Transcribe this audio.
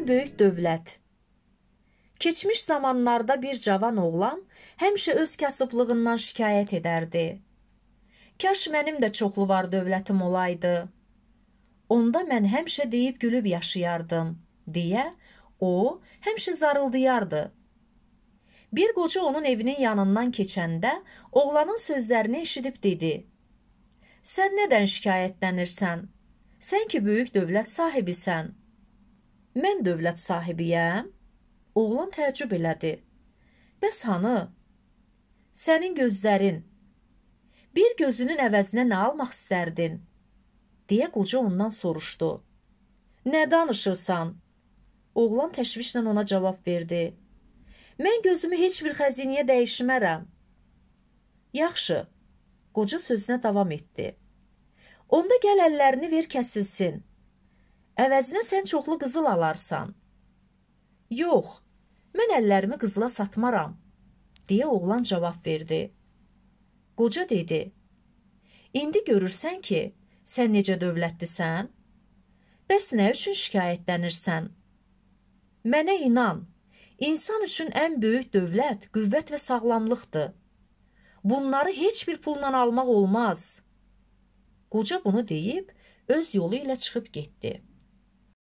ən böyük dövlət. Keçmiş zamanlarda bir cavan oğlan həmişə öz kasıblığından şikayət edərdi. Kaş mənim də çoxlu var dövlətim olaydı. Onda mən həmişə deyib gülüb yaşayardım, deyə o həmişə zarıldayardı. Bir qoca onun evinin yanından keçəndə oğlanın sözlərini eşidib dedi: "Sən nədən şikayətlənirsən? Sən ki böyük dövlət sahibisən." Mən dövlət sahibiyəm? Oğlan təəccüb elədi. Bəs hanı? Sənin gözlərin. Bir gözünün əvəzinə nə almaq istərdin? deyə qoca ondan soruşdu. Nə danışırsan? Oğlan təşvişlə ona cavab verdi. Mən gözümü heç bir xəzinəyə dəyişmərəm. Yaxşı. Qoca sözünə davam etdi. Onda gəl əllərini ver kəsilsin. Əvəzinə sən çoxlu qızıl alarsan. Yox, mən əllərimi qızıla satmaram, deyə oğlan cavab verdi. Qoca dedi, İndi görürsən ki, sən necə dövlətlisən? Bəs nə üçün şikayətlənirsən? Mənə inan, insan üçün ən böyük dövlət qüvvət və sağlamlıqdır. Bunları heç bir pulla almaq olmaz. Qoca bunu deyib öz yolu ilə çıxıb getdi.